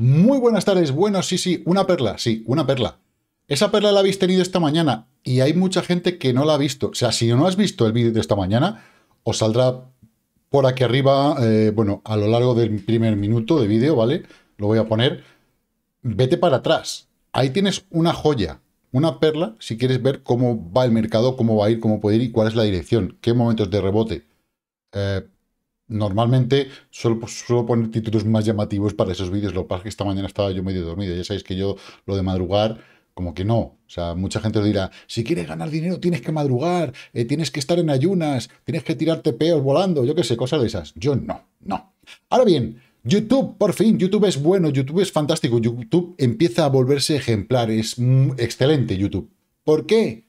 Muy buenas tardes. Bueno, sí, sí, una perla, sí, una perla. Esa perla la habéis tenido esta mañana y hay mucha gente que no la ha visto. O sea, si no has visto el vídeo de esta mañana, os saldrá por aquí arriba, eh, bueno, a lo largo del primer minuto de vídeo, ¿vale? Lo voy a poner. Vete para atrás. Ahí tienes una joya, una perla, si quieres ver cómo va el mercado, cómo va a ir, cómo puede ir y cuál es la dirección, qué momentos de rebote. Eh, Normalmente pues, suelo, poner títulos más llamativos para esos vídeos. Lo que pasa es que esta mañana estaba yo medio dormido. Ya sabéis que yo lo de madrugar, como que no. O sea, mucha gente dirá, si quieres ganar dinero tienes que madrugar, eh, tienes que estar en ayunas, tienes que tirarte peos volando, yo qué sé, cosas de esas. Yo no, no. Ahora bien, YouTube, por fin, YouTube es bueno, YouTube es fantástico, YouTube empieza a volverse ejemplar, es excelente YouTube. ¿Por qué?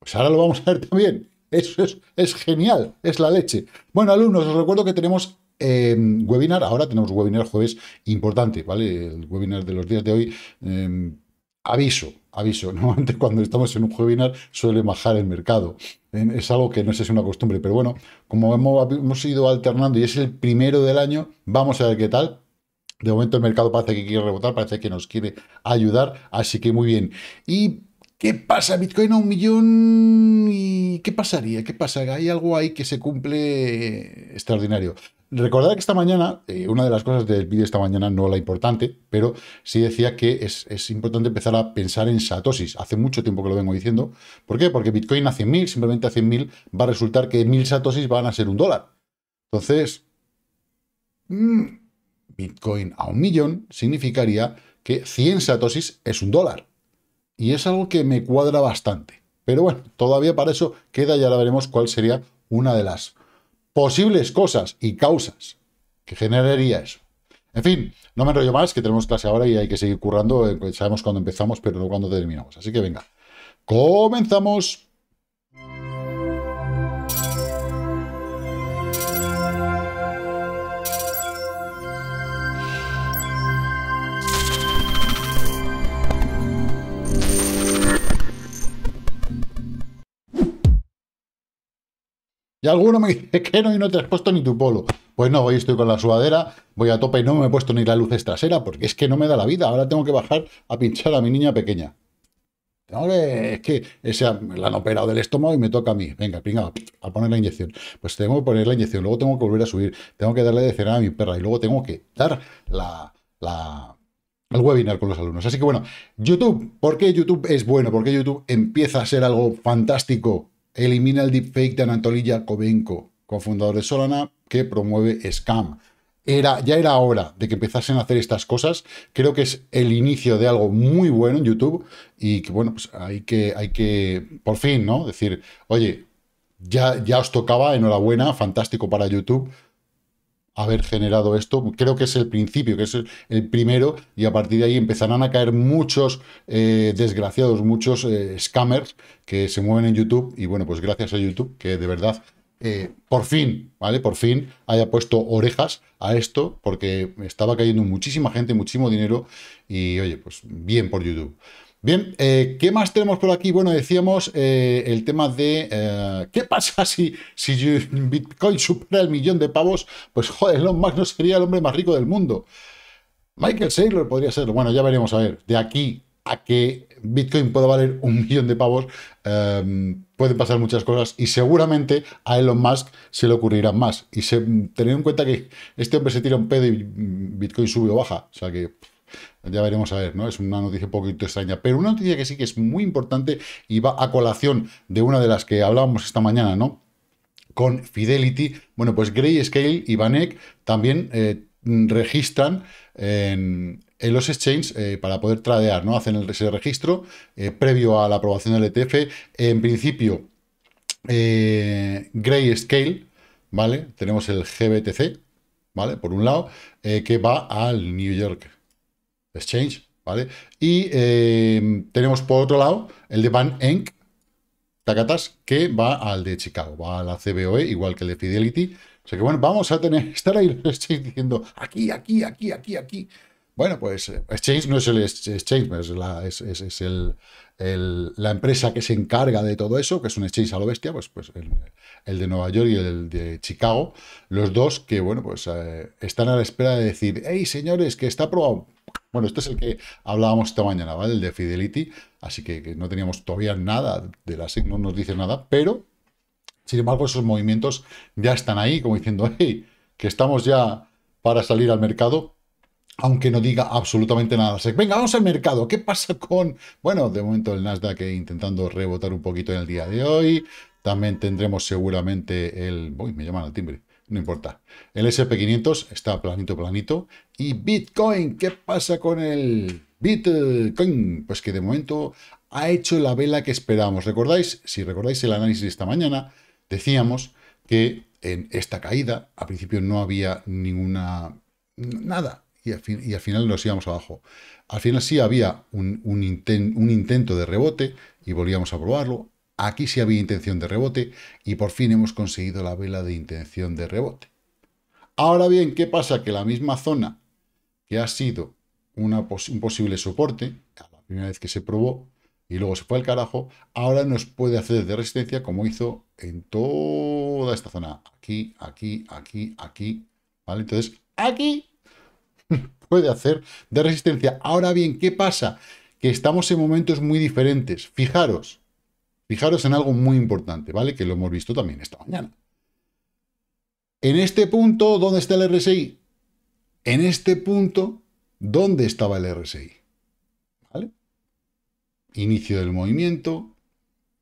Pues ahora lo vamos a ver también. Eso es, genial, es la leche. Bueno, alumnos, os recuerdo que tenemos em, webinar, ahora tenemos webinar jueves importante, ¿vale? El webinar de los días de hoy. Em, aviso, aviso, normalmente cuando estamos en un webinar suele bajar el mercado. Em, es algo que no sé si es una costumbre, pero bueno, como hemos, hemos ido alternando y es el primero del año, vamos a ver qué tal. De momento el mercado parece que quiere rebotar, parece que nos quiere ayudar, así que muy bien. Y ¿Qué pasa? Bitcoin a un millón y ¿qué pasaría? ¿Qué pasa? Hay algo ahí que se cumple eh, extraordinario. Recordad que esta mañana, eh, una de las cosas del vídeo esta mañana no la importante, pero sí decía que es, importante empezar a pensar en satosis. Hace mucho tiempo que lo vengo diciendo. ¿Por qué? Porque Bitcoin a 100.000, simplemente a 100.000, va a resultar que 1.000 satosis van a ser un dólar. Entonces, mm, Bitcoin a un millón significaría que 100 satosis es un dólar. Y es algo que me cuadra bastante. Pero bueno, todavía para eso queda, ya ahora veremos cuál sería una de las posibles cosas y causas que generaría eso. En fin, no me enrollo más, que tenemos clase ahora y hay que seguir currando. Eh, sabemos cuándo empezamos, pero no cuándo terminamos. Así que venga, comenzamos. Y alguno me dice que no y no te has puesto ni tu polo. Pues no, hoy estoy con la sudadera, voy a tope y no me he puesto ni la luz trasera porque es que no me da la vida. Ahora tengo que bajar a pinchar a mi niña pequeña. que. es que ese, la han operado del estómago y me toca a mí. Venga, pinga, a poner la inyección. Pues tengo que poner la inyección, luego tengo que volver a subir, tengo que darle de cenar a mi perra y luego tengo que dar la, la, el webinar con los alumnos. Así que bueno, YouTube, ¿por qué YouTube es bueno? ¿Por qué YouTube empieza a ser algo fantástico? Elimina el deepfake de Anatoly Yakovenko, cofundador de Solana, que promueve Scam. Era, ya era hora de que empezasen a hacer estas cosas. Creo que es el inicio de algo muy bueno en YouTube y que, bueno, pues hay que, hay que por fin, ¿no? Decir, oye, ya, ya os tocaba, enhorabuena, fantástico para YouTube, haber generado esto. Creo que es el principio, que es el primero, y a partir de ahí empezarán a caer muchos eh, desgraciados, muchos eh, scammers que se mueven en YouTube. Y bueno, pues gracias a YouTube, que de verdad, eh, por fin, ¿vale? Por fin haya puesto orejas a esto, porque estaba cayendo muchísima gente, muchísimo dinero, y oye, pues bien por YouTube. Bien, eh, ¿qué más tenemos por aquí? Bueno, decíamos eh, el tema de eh, qué pasa si, si Bitcoin supera el millón de pavos, pues joder, Elon Musk no sería el hombre más rico del mundo. Michael Saylor podría ser. Bueno, ya veremos a ver. De aquí a que Bitcoin pueda valer un millón de pavos, em, pueden pasar muchas cosas y seguramente a Elon Musk se le ocurrirán más. Y se, en cuenta que este hombre se tira un pedo y Bitcoin sube o baja. O sea que... Ya veremos a ver, ¿no? Es una noticia un poquito extraña, pero una noticia que sí que es muy importante y va a colación de una de las que hablábamos esta mañana, ¿no? Con Fidelity. Bueno, pues Grayscale y Banek también eh, registran en, los exchanges eh, para poder tradear, ¿no? Hacen el, ese registro eh, previo a la aprobación del ETF. En principio, eh, Grayscale, ¿vale? Tenemos el GBTC, ¿vale? Por un lado, que va al New York Exchange, ¿vale? Y eh, tenemos por otro lado el de Van Enk, Takatas, que va al de Chicago, va a la CBOE, igual que el de Fidelity. O sea que bueno, vamos a tener, estar ahí diciendo aquí, aquí, aquí, aquí, aquí. Bueno, pues eh, Exchange no es el Exchange, es, la, es, la empresa que se encarga de todo eso, que es un Exchange a lo bestia, pues, pues el, de Nueva York y el de Chicago, los dos que, bueno, pues eh, están a la espera de decir, hey, señores, que está aprobado. Bueno, este es el que hablábamos esta mañana, ¿vale? El de Fidelity, así que, no teníamos todavía nada de la SEC, no nos dice nada, pero sin embargo esos movimientos ya están ahí, como diciendo, hey, que estamos ya para salir al mercado, aunque no diga absolutamente nada la SEC. Venga, vamos al mercado. ¿Qué pasa con...? Bueno, de momento el Nasdaq intentando rebotar un poquito en el día de hoy. También tendremos seguramente el... Uy, me llaman al timbre no importa. El SP500 está planito, planito. Y Bitcoin, ¿qué pasa con el Bitcoin? Pues que de momento ha hecho la vela que esperábamos. ¿Recordáis? Si recordáis el análisis de esta mañana, decíamos que en esta caída, a principio no había ninguna... nada. Y al, final nos íbamos abajo. Al final sí había un, un intento de rebote y volvíamos a probarlo Aquí sí había intención de rebote y por fin hemos conseguido la vela de intención de rebote. Ahora bien, ¿qué pasa? Que la misma zona que ha sido un posible soporte, la primera vez que se probó y luego se fue al carajo, ahora nos puede hacer de resistencia como hizo en toda esta zona. Aquí, aquí, aquí, aquí. ¿Vale? Entonces, aquí puede hacer de resistencia. Ahora bien, ¿qué pasa? Que estamos en momentos muy diferentes. Fijaros, Fijaros en algo muy importante, ¿vale? Que lo hemos visto también esta mañana. En este punto, ¿dónde está el RSI? En este punto, ¿dónde estaba el RSI? ¿Vale? Inicio del movimiento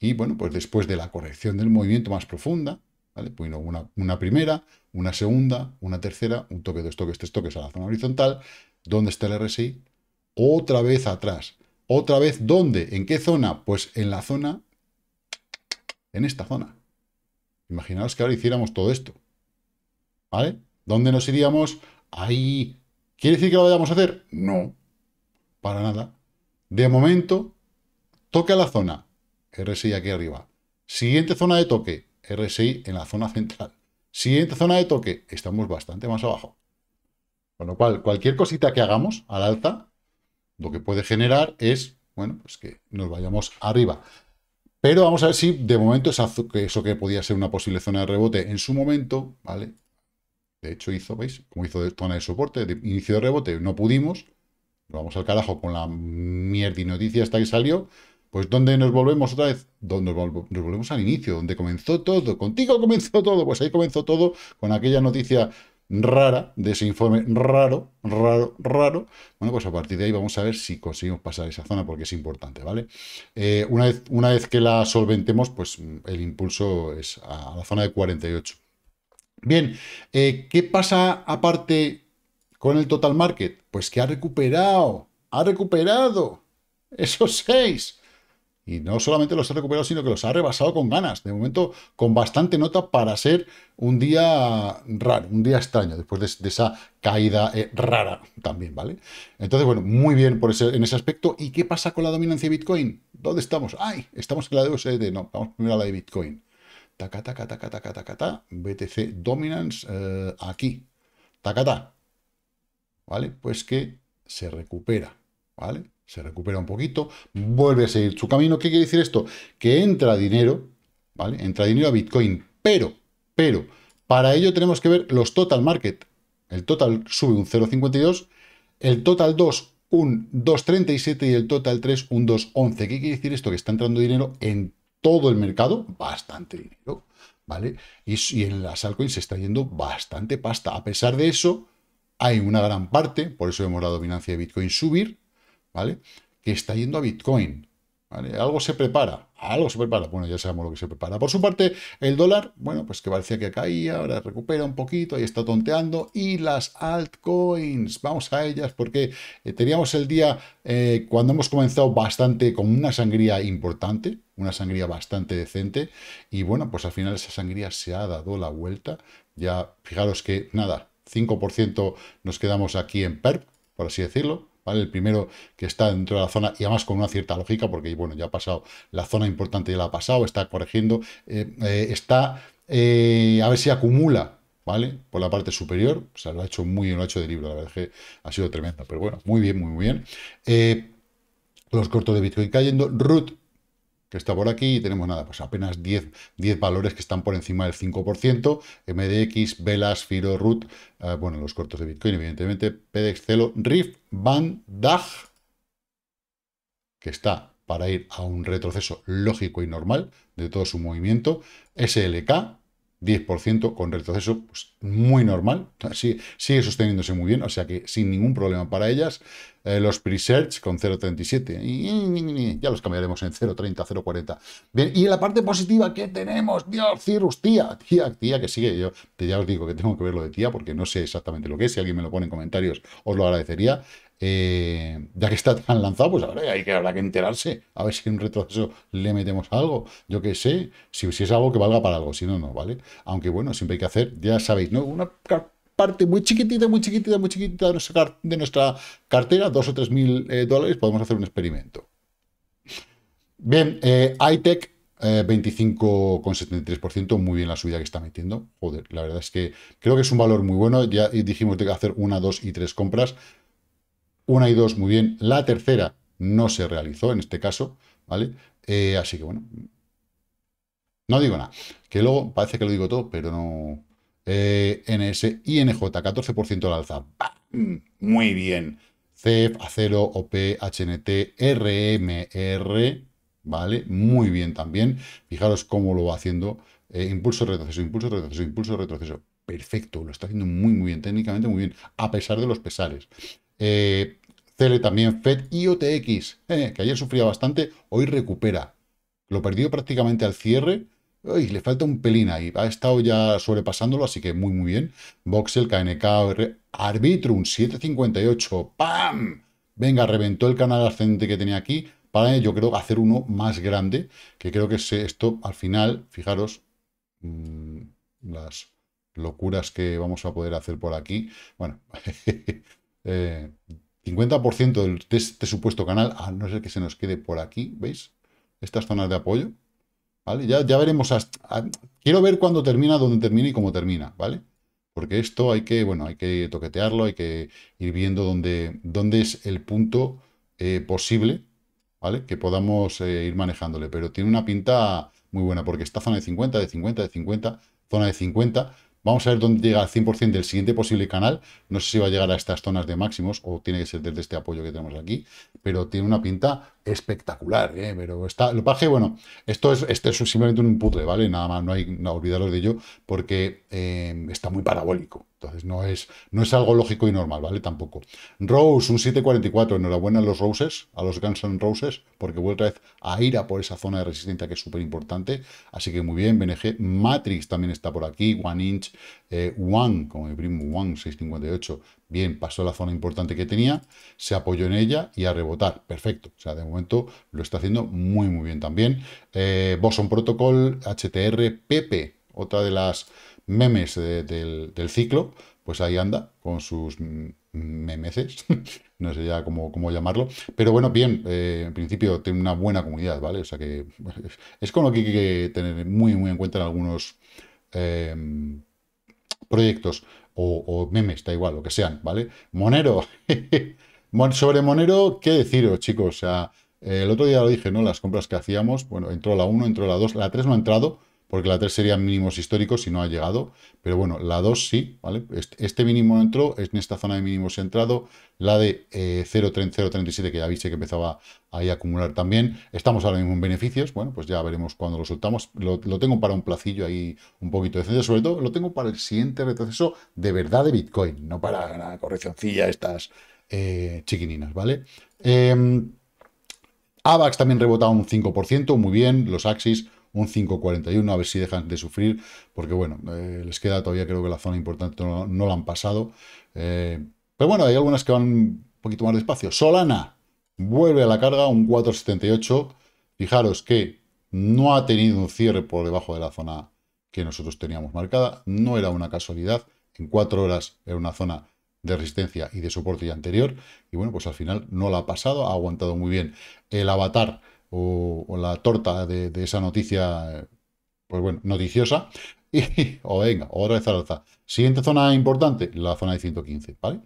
y, bueno, pues después de la corrección del movimiento más profunda, ¿vale? Pues una, primera, una segunda, una tercera, un toque, dos toques, tres toques a la zona horizontal. ¿Dónde está el RSI? Otra vez atrás. ¿Otra vez dónde? ¿En qué zona? Pues en la zona en esta zona. Imaginaos que ahora hiciéramos todo esto. ¿Vale? ¿Dónde nos iríamos? Ahí. ¿Quiere decir que lo vayamos a hacer? No. Para nada. De momento, a la zona. RSI aquí arriba. Siguiente zona de toque. RSI en la zona central. Siguiente zona de toque. Estamos bastante más abajo. Con lo cual, cualquier cosita que hagamos al alza, lo que puede generar es, bueno, pues que nos vayamos arriba. Pero vamos a ver si de momento eso que podía ser una posible zona de rebote en su momento, ¿vale? De hecho hizo, ¿veis? Como hizo de zona de soporte, de inicio de rebote, no pudimos. vamos al carajo con la mierda y noticia hasta que salió. Pues ¿dónde nos volvemos otra vez? Donde nos volvemos al inicio, donde comenzó todo. Contigo comenzó todo. Pues ahí comenzó todo con aquella noticia rara, de ese informe raro, raro, raro. Bueno, pues a partir de ahí vamos a ver si conseguimos pasar esa zona porque es importante, ¿vale? Eh, una, vez, una vez que la solventemos, pues mm, el impulso es a la zona de 48. Bien, eh, ¿qué pasa aparte con el total market? Pues que ha recuperado, ha recuperado esos seis y no solamente los ha recuperado, sino que los ha rebasado con ganas. De momento, con bastante nota para ser un día raro, un día extraño, después de, esa caída eh, rara también, ¿vale? Entonces, bueno, muy bien por ese, en ese aspecto. ¿Y qué pasa con la dominancia de Bitcoin? ¿Dónde estamos? ¡Ay! Estamos en la de USD. No, vamos a la de Bitcoin. Taca, taca, taca, taca, taca, BTC Dominance eh, aquí. Tacata. ¿Vale? Pues que se recupera. ¿Vale? se recupera un poquito, vuelve a seguir su camino. ¿Qué quiere decir esto? Que entra dinero, ¿vale? Entra dinero a Bitcoin, pero, pero, para ello tenemos que ver los total market. El total sube un 0,52, el total 2 un 2,37 y el total 3 un 2,11. ¿Qué quiere decir esto? Que está entrando dinero en todo el mercado, bastante dinero, ¿vale? Y, en las altcoins se está yendo bastante pasta. A pesar de eso, hay una gran parte, por eso vemos la dominancia de Bitcoin subir, ¿vale? Que está yendo a Bitcoin. ¿Vale? Algo se prepara, algo se prepara. Bueno, ya sabemos lo que se prepara. Por su parte, el dólar, bueno, pues que parecía que caía, ahora recupera un poquito, ahí está tonteando. Y las altcoins, vamos a ellas, porque eh, teníamos el día, eh, cuando hemos comenzado bastante, con una sangría importante, una sangría bastante decente. Y bueno, pues al final esa sangría se ha dado la vuelta. Ya, fijaros que nada, 5% nos quedamos aquí en PERP, por así decirlo, el primero que está dentro de la zona y además con una cierta lógica, porque bueno, ya ha pasado, la zona importante ya la ha pasado, está corrigiendo, eh, eh, está, eh, a ver si acumula, ¿vale? Por la parte superior, o lo ha hecho muy bien, lo ha hecho de libro, la verdad es que ha sido tremenda, pero bueno, muy bien, muy, bien. los cortos de Bitcoin cayendo, Root que está por aquí y tenemos nada, pues apenas 10, valores que están por encima del 5%, MDX, Velas, Firo, Root, eh, bueno, los cortos de Bitcoin, evidentemente, PDX, Celo, RIF, BAN, que está para ir a un retroceso lógico y normal de todo su movimiento, SLK, 10% con retroceso pues, muy normal, sigue, sigue, sosteniéndose muy bien, o sea que sin ningún problema para ellas. Eh, los pre-search con 0.37, ya los cambiaremos en 0.30, 0.40. Bien, y la parte positiva que tenemos, Dios, Cirrus, tía, tía, tía, que sigue, yo ya os digo que tengo que ver lo de tía porque no sé exactamente lo que es, si alguien me lo pone en comentarios os lo agradecería. Eh, ya que está tan lanzado, pues ahora hay que, habrá que enterarse. A ver si en un retroceso le metemos algo. Yo qué sé, si, es algo que valga para algo, si no, no, ¿vale? Aunque bueno, siempre hay que hacer, ya sabéis, ¿no? Una parte muy chiquitita, muy chiquitita, muy chiquitita de nuestra, cartera, dos o tres mil eh, dólares, podemos hacer un experimento. Bien, eh, iTech 25,73%, eh, muy bien la subida que está metiendo. Joder, la verdad es que creo que es un valor muy bueno. Ya dijimos de hacer una, dos y tres compras. Una y dos, muy bien. La tercera no se realizó en este caso, ¿vale? Eh, así que bueno, no digo nada. Que luego parece que lo digo todo, pero no. Eh, NS, INJ, 14% al alza. Muy bien. CEF, Acero, OP, HNT, RMR, ¿vale? Muy bien también. Fijaros cómo lo va haciendo. Eh, impulso, retroceso, impulso, retroceso, impulso, retroceso. Perfecto, lo está haciendo muy, muy bien, técnicamente muy bien, a pesar de los pesares. Eh, Cele también, FED y OTX, eh, que ayer sufría bastante, hoy recupera. Lo perdió prácticamente al cierre. le falta un pelín ahí. Ha estado ya sobrepasándolo, así que muy, muy bien. Voxel, KNK, Arbitrum, 758. ¡Pam! Venga, reventó el canal ascendente que tenía aquí para yo creo hacer uno más grande, que creo que es eh, esto al final, fijaros, mm, las locuras que vamos a poder hacer por aquí. Bueno, 50% eh, de este supuesto canal, a no ser que se nos quede por aquí, ¿veis? Estas zonas de apoyo, ¿vale? Ya, ya veremos hasta, quiero ver cuándo termina, dónde termina y cómo termina, ¿vale? Porque esto hay que, bueno, hay que toquetearlo, hay que ir viendo dónde, dónde es el punto eh, posible, ¿vale? Que podamos eh, ir manejándole, pero tiene una pinta muy buena, porque esta zona de 50, de 50, de 50, zona de 50, Vamos a ver dónde llega al 100% del siguiente posible canal. No sé si va a llegar a estas zonas de máximos o tiene que ser desde este apoyo que tenemos aquí, pero tiene una pinta espectacular. ¿eh? Pero está, lo paje, bueno, esto es, esto es simplemente un putre, ¿vale? Nada más, no hay no olvidaros de ello porque eh, está muy parabólico. Entonces no es, no es algo lógico y normal, ¿vale? Tampoco. Rose, un 744. Enhorabuena a los Roses, a los Guns Roses, porque vuelve otra vez a ir a por esa zona de resistencia que es súper importante. Así que muy bien, BNG. Matrix también está por aquí. One Inch, One, como mi primo, One 658. Bien, pasó la zona importante que tenía, se apoyó en ella y a rebotar. Perfecto. O sea, de momento lo está haciendo muy, muy bien también. Eh, Boson Protocol, HTR, Pepe, otra de las memes del, ciclo, pues ahí anda con sus memes no sé ya cómo, llamarlo, pero bueno, bien, eh, en principio tiene una buena comunidad, ¿vale? O sea que es como que hay que tener muy, muy en cuenta en algunos em, proyectos o, o, memes, da igual, lo que sean, ¿vale? Monero, sobre Monero, ¿qué deciros, chicos? O sea, el otro día lo dije, ¿no? Las compras que hacíamos, bueno, entró la 1, entró la 2, la 3 no ha entrado, porque la 3 serían mínimos históricos y no ha llegado, pero bueno, la 2 sí, ¿vale? Este mínimo entró, en esta zona de mínimos entrado, la de 0.30 eh, 0.3037 que ya viste que empezaba ahí a acumular también, estamos ahora mismo en beneficios, bueno, pues ya veremos cuando lo soltamos, lo, tengo para un placillo ahí un poquito decente, sobre todo lo tengo para el siguiente retroceso de verdad de Bitcoin, no para la correccióncilla estas eh, chiquininas, ¿vale? Em, AVAX también rebotaba un 5%, muy bien, los Axis un 5.41, a ver si dejan de sufrir, porque bueno, eh, les queda todavía creo que la zona importante no, la han pasado. Eh, pero bueno, hay algunas que van un poquito más despacio. Solana vuelve a la carga, un 4.78. Fijaros que no ha tenido un cierre por debajo de la zona que nosotros teníamos marcada, no era una casualidad, en cuatro horas era una zona de resistencia y de soporte ya anterior, y bueno, pues al final no la ha pasado, ha aguantado muy bien. El avatar o, la torta de, esa noticia, pues bueno, noticiosa. Y, o venga, otra vez alza. Siguiente zona importante, la zona de 115, ¿vale?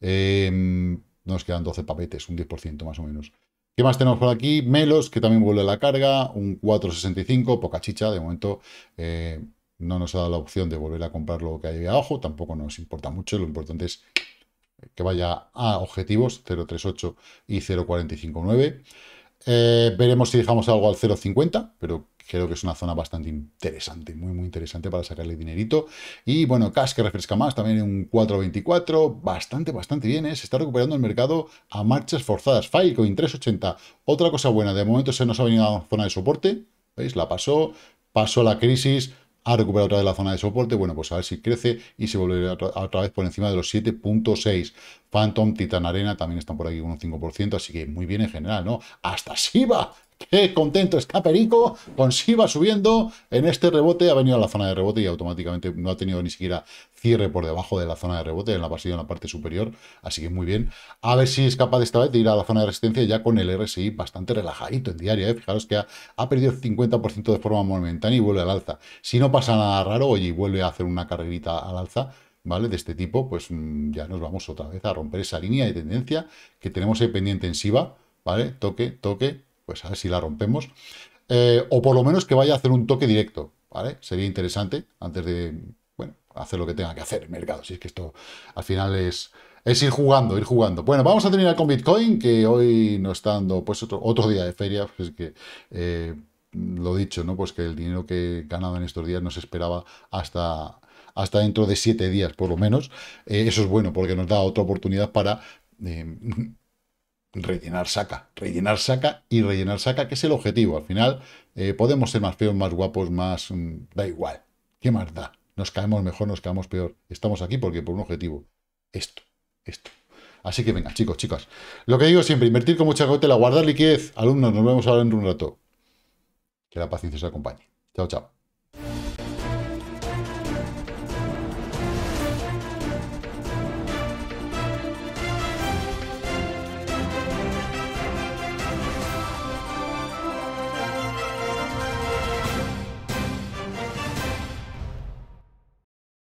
Em, nos quedan 12 papetes, un 10% más o menos. ¿Qué más tenemos por aquí? Melos, que también vuelve a la carga, un 4.65, poca chicha, de momento eh, no nos ha dado la opción de volver a comprar lo que hay abajo, tampoco nos importa mucho, lo importante es que vaya a objetivos 0.38 y 0.459. Eh, veremos si dejamos algo al 0.50, pero creo que es una zona bastante interesante, muy muy interesante para sacarle dinerito. Y bueno, Cash que refresca más, también en un 4.24, bastante, bastante bien, ¿eh? se está recuperando el mercado a marchas forzadas. Filecoin 3.80, otra cosa buena, de momento se nos ha venido a la zona de soporte, ¿veis? La pasó, pasó la crisis, ha recuperado otra vez la zona de soporte. Bueno, pues a ver si crece y se vuelve otra vez por encima de los 7.6. Phantom, Titan Arena también están por aquí con un 5%. Así que muy bien en general, ¿no? Hasta Shiba contento está Perico con va subiendo en este rebote. Ha venido a la zona de rebote y automáticamente no ha tenido ni siquiera cierre por debajo de la zona de rebote. En la partida en la parte superior. Así que muy bien. A ver si es capaz esta vez de ir a la zona de resistencia ya con el RSI bastante relajadito en diario, ¿eh? Fijaros que ha, ha perdido 50% de forma momentánea y vuelve al alza. Si no pasa nada raro, oye, y vuelve a hacer una carrerita al alza. ¿vale? De este tipo, pues mm, ya nos vamos otra vez a romper esa línea de tendencia que tenemos ahí pendiente en SIVA, ¿vale? Toque, toque, pues a ver si la rompemos. Eh, o por lo menos que vaya a hacer un toque directo, ¿vale? Sería interesante antes de, bueno, hacer lo que tenga que hacer el mercado. Si es que esto al final es, es ir jugando, ir jugando. Bueno, vamos a terminar con Bitcoin, que hoy no está dando pues otro, otro día de feria, pues, es que... Eh, lo dicho, ¿no? Pues que el dinero que he ganado en estos días nos esperaba hasta, hasta dentro de siete días, por lo menos. Eh, eso es bueno, porque nos da otra oportunidad para rellenar saca, rellenar saca y rellenar saca, que es el objetivo. Al final eh, podemos ser más feos, más guapos, más... Mm, da igual. ¿Qué más da? Nos caemos mejor, nos caemos peor. Estamos aquí porque por un objetivo. Esto, esto. Así que venga, chicos, chicas. Lo que digo siempre, invertir con mucha cautela, guardar liquidez. Alumnos, nos vemos ahora en un rato. Que la paciencia os acompañe. Chao, chao.